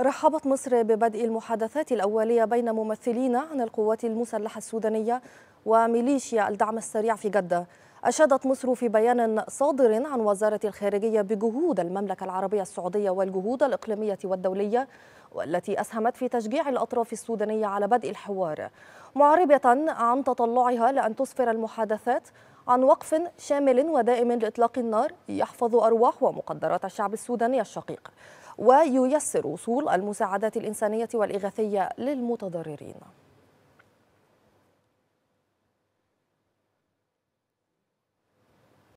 رحبت مصر ببدء المحادثات الأولية بين ممثلين عن القوات المسلحة السودانية وميليشيا الدعم السريع في جدة أشادت مصر في بيان صادر عن وزارة الخارجية بجهود المملكة العربية السعودية والجهود الإقليمية والدولية والتي أسهمت في تشجيع الأطراف السودانية على بدء الحوار معربة عن تطلعها لأن تسفر المحادثات عن وقف شامل ودائم لإطلاق النار يحفظ أرواح ومقدرات الشعب السوداني الشقيق وييسر وصول المساعدات الإنسانية والإغاثية للمتضررين